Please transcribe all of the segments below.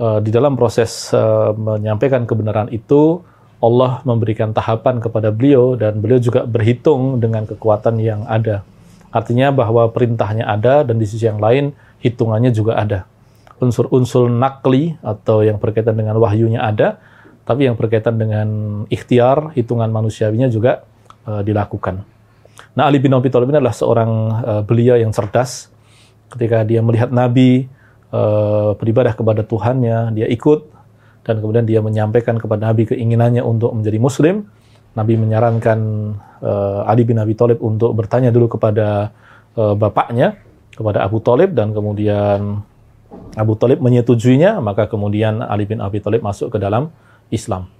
Eh, di dalam proses uh, menyampaikan kebenaran itu Allah memberikan tahapan kepada beliau dan beliau juga berhitung dengan kekuatan yang ada. Artinya bahwa perintahnya ada dan di sisi yang lain hitungannya juga ada. Unsur-unsur nakli atau yang berkaitan dengan wahyunya ada, tapi yang berkaitan dengan ikhtiar, hitungan manusiawinya juga uh, dilakukan. Nah, Ali bin Abi Thalib adalah seorang uh, belia yang cerdas. Ketika dia melihat Nabi, Eh, beribadah kepada Tuhannya, dia ikut dan kemudian dia menyampaikan kepada Nabi keinginannya untuk menjadi muslim. Nabi menyarankan uh, Ali bin Abi Thalib untuk bertanya dulu kepada uh, bapaknya, kepada Abu Thalib dan kemudian Abu Thalib menyetujuinya, maka kemudian Ali bin Abi Thalib masuk ke dalam Islam.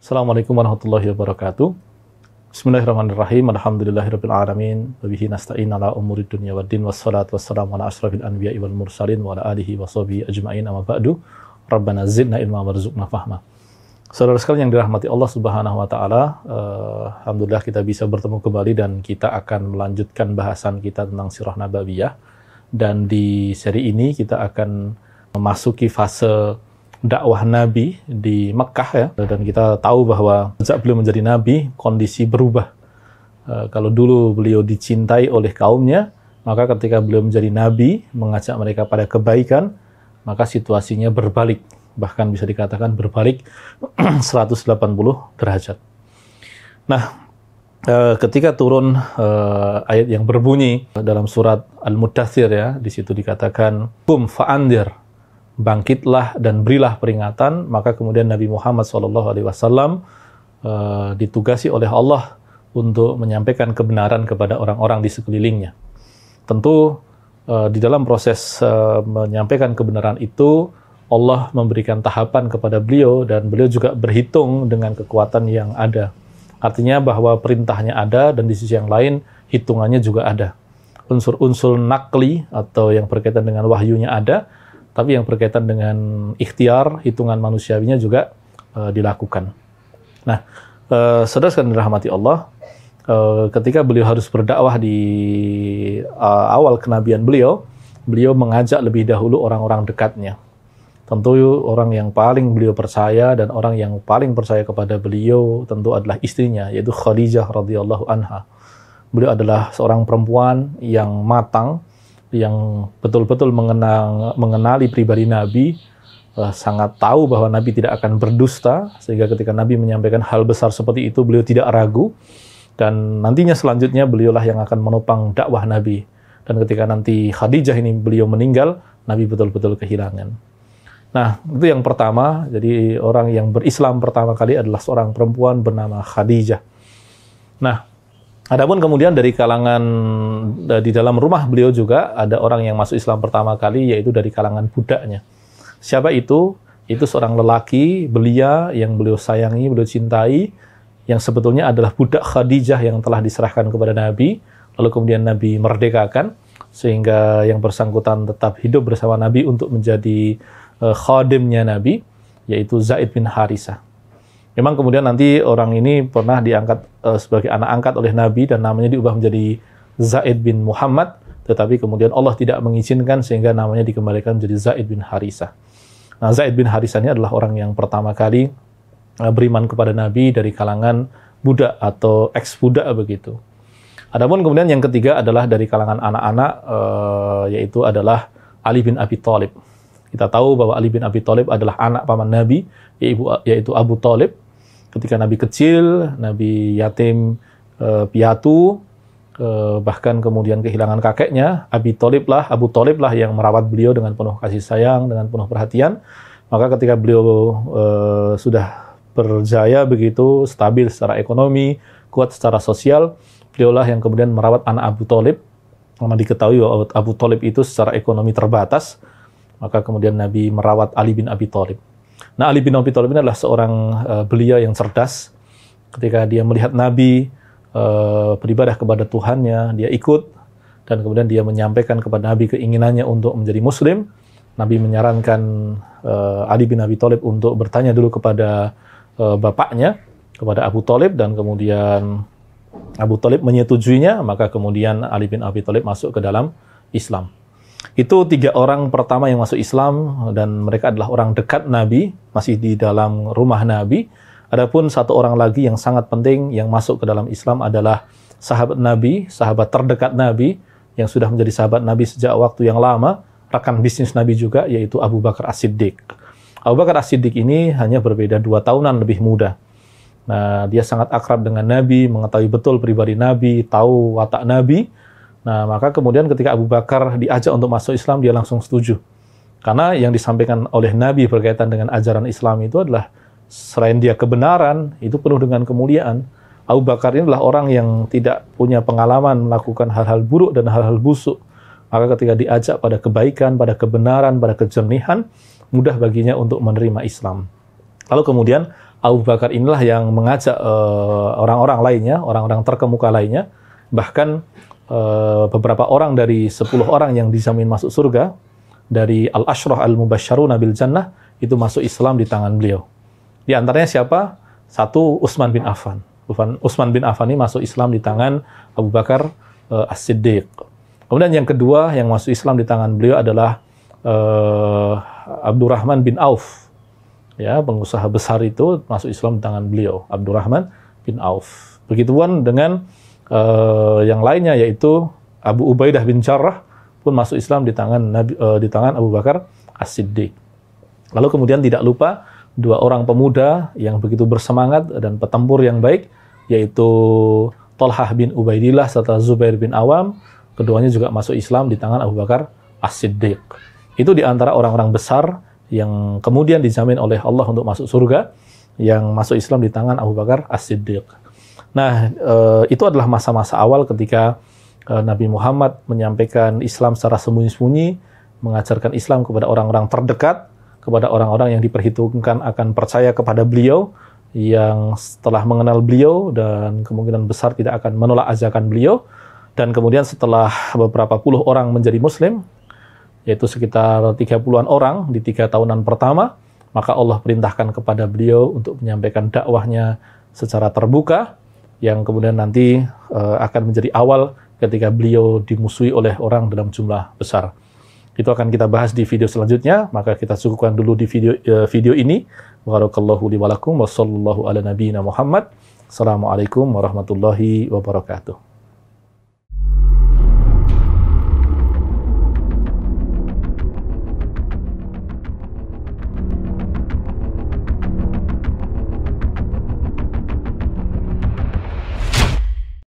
Assalamualaikum warahmatullahi wabarakatuh. Bismillahirrahmanirrahim. Alhamdulillahirabbil alamin. bihi nasta'in ala umuri dunya waddin wassalatu wassalamu ala asyrafil anbiya'i wal mursalin wa ala alihi washabihi ajma'in amma ba'du. Rabbana zidna ilma warzuqna fahma. Saudara sekalian yang dirahmati Allah Subhanahu wa taala, uh, alhamdulillah kita bisa bertemu kembali dan kita akan melanjutkan bahasan kita tentang sirah nabawiyah. Dan di seri ini kita akan memasuki fase dakwah Nabi di Mekah ya dan kita tahu bahwa sejak beliau menjadi Nabi kondisi berubah e, kalau dulu beliau dicintai oleh kaumnya maka ketika beliau menjadi Nabi mengajak mereka pada kebaikan maka situasinya berbalik bahkan bisa dikatakan berbalik 180 derajat nah e, ketika turun e, ayat yang berbunyi dalam surat Al-Mudathir ya di situ dikatakan kum fa'andir bangkitlah dan berilah peringatan maka kemudian Nabi Muhammad SAW uh, eh, ditugasi oleh Allah untuk menyampaikan kebenaran kepada orang-orang di sekelilingnya tentu eh, di dalam proses eh, menyampaikan kebenaran itu Allah memberikan tahapan kepada beliau dan beliau juga berhitung dengan kekuatan yang ada artinya bahwa perintahnya ada dan di sisi yang lain hitungannya juga ada unsur-unsur nakli atau yang berkaitan dengan wahyunya ada tapi yang berkaitan dengan ikhtiar, hitungan manusiawinya juga uh, dilakukan. Nah, uh, saudara sekalian dirahmati Allah, uh, ketika beliau harus berdakwah di uh, awal kenabian beliau, beliau mengajak lebih dahulu orang-orang dekatnya. Tentu orang yang paling beliau percaya dan orang yang paling percaya kepada beliau tentu adalah istrinya yaitu Khadijah radhiyallahu anha. Beliau adalah seorang perempuan yang matang, yang betul-betul mengenal mengenali pribadi Nabi uh, sangat tahu bahwa Nabi tidak akan berdusta sehingga ketika Nabi menyampaikan hal besar seperti itu beliau tidak ragu dan nantinya selanjutnya beliaulah yang akan menopang dakwah Nabi dan ketika nanti Khadijah ini beliau meninggal Nabi betul-betul kehilangan. Nah, itu yang pertama. Jadi orang yang berislam pertama kali adalah seorang perempuan bernama Khadijah. Nah, Adapun kemudian dari kalangan e, di dalam rumah beliau juga ada orang yang masuk Islam pertama kali yaitu dari kalangan budaknya. Siapa itu? Itu seorang lelaki belia yang beliau sayangi, beliau cintai yang sebetulnya adalah budak Khadijah yang telah diserahkan kepada Nabi lalu kemudian Nabi merdekakan sehingga yang bersangkutan tetap hidup bersama Nabi untuk menjadi khodimnya e, khadimnya Nabi yaitu Zaid bin Harisah. Memang kemudian nanti orang ini pernah diangkat uh, sebagai anak angkat oleh Nabi dan namanya diubah menjadi Zaid bin Muhammad, tetapi kemudian Allah tidak mengizinkan sehingga namanya dikembalikan menjadi Zaid bin Harisa. Nah, Zaid bin Harisa ini adalah orang yang pertama kali uh, beriman kepada Nabi dari kalangan budak atau ex-budak begitu. Adapun kemudian yang ketiga adalah dari kalangan anak-anak uh, yaitu adalah Ali bin Abi Thalib. Kita tahu bahwa Ali bin Abi Thalib adalah anak paman Nabi, yaitu Abu Thalib. Ketika Nabi kecil, Nabi yatim e, piatu, e, bahkan kemudian kehilangan kakeknya, Abi Thalib lah, Abu Thalib lah yang merawat beliau dengan penuh kasih sayang, dengan penuh perhatian. Maka ketika beliau e, sudah berjaya begitu, stabil secara ekonomi, kuat secara sosial, beliau lah yang kemudian merawat anak Abu Thalib. Lama diketahui bahwa Abu Thalib itu secara ekonomi terbatas, maka kemudian Nabi merawat Ali bin Abi Thalib. Nah, Ali bin Abi Thalib ini adalah seorang uh, belia yang cerdas. Ketika dia melihat Nabi uh, beribadah kepada Tuhannya, dia ikut dan kemudian dia menyampaikan kepada Nabi keinginannya untuk menjadi muslim. Nabi menyarankan uh, Ali bin Abi Thalib untuk bertanya dulu kepada uh, bapaknya, kepada Abu Thalib dan kemudian Abu Talib menyetujuinya, maka kemudian Ali bin Abi Talib masuk ke dalam Islam. Itu tiga orang pertama yang masuk Islam dan mereka adalah orang dekat Nabi, masih di dalam rumah Nabi. Adapun satu orang lagi yang sangat penting yang masuk ke dalam Islam adalah sahabat Nabi, sahabat terdekat Nabi yang sudah menjadi sahabat Nabi sejak waktu yang lama, rekan bisnis Nabi juga yaitu Abu Bakar As-Siddiq. Abu Bakar As-Siddiq ini hanya berbeda dua tahunan lebih muda. Nah, dia sangat akrab dengan Nabi, mengetahui betul pribadi Nabi, tahu watak Nabi, Nah, maka kemudian ketika Abu Bakar diajak untuk masuk Islam, dia langsung setuju. Karena yang disampaikan oleh Nabi berkaitan dengan ajaran Islam itu adalah selain dia kebenaran, itu penuh dengan kemuliaan. Abu Bakar ini adalah orang yang tidak punya pengalaman melakukan hal-hal buruk dan hal-hal busuk. Maka ketika diajak pada kebaikan, pada kebenaran, pada kejernihan, mudah baginya untuk menerima Islam. Lalu kemudian Abu Bakar inilah yang mengajak eh, orang-orang uh, orang -orang lainnya, orang-orang terkemuka lainnya, bahkan Eh, beberapa orang dari 10 orang yang dijamin masuk surga dari al-ashrah al-mubasysyaruna bil jannah itu masuk Islam di tangan beliau. Di antaranya siapa? Satu Utsman bin Affan. Utsman bin Affan ini masuk Islam di tangan Abu Bakar uh, As-Siddiq. Kemudian yang kedua yang masuk Islam di tangan beliau adalah uh, Abdurrahman bin Auf. Ya, pengusaha besar itu masuk Islam di tangan beliau, Abdurrahman bin Auf. Begituan dengan uh, yang lainnya yaitu Abu Ubaidah bin Jarrah pun masuk Islam di tangan Nabi, uh, di tangan Abu Bakar As-Siddiq. Lalu kemudian tidak lupa dua orang pemuda yang begitu bersemangat dan petempur yang baik yaitu Tolhah bin Ubaidillah serta Zubair bin Awam keduanya juga masuk Islam di tangan Abu Bakar As-Siddiq. Itu di antara orang-orang besar yang kemudian dijamin oleh Allah untuk masuk surga yang masuk Islam di tangan Abu Bakar As-Siddiq. Nah, eh, itu adalah masa-masa awal ketika eh, Nabi Muhammad menyampaikan Islam secara sembunyi-sembunyi, mengajarkan Islam kepada orang-orang terdekat, kepada orang-orang yang diperhitungkan akan percaya kepada beliau, yang setelah mengenal beliau dan kemungkinan besar tidak akan menolak ajakan beliau. Dan kemudian setelah beberapa puluh orang menjadi Muslim, yaitu sekitar tiga puluhan orang di tiga tahunan pertama, maka Allah perintahkan kepada beliau untuk menyampaikan dakwahnya secara terbuka, yang kemudian nanti uh, akan menjadi awal ketika beliau dimusuhi oleh orang dalam jumlah besar. Itu akan kita bahas di video selanjutnya, maka kita cukupkan dulu di video uh, video ini. Barakallahu li wa wa sallallahu ala nabiyina Muhammad. Assalamualaikum warahmatullahi wabarakatuh.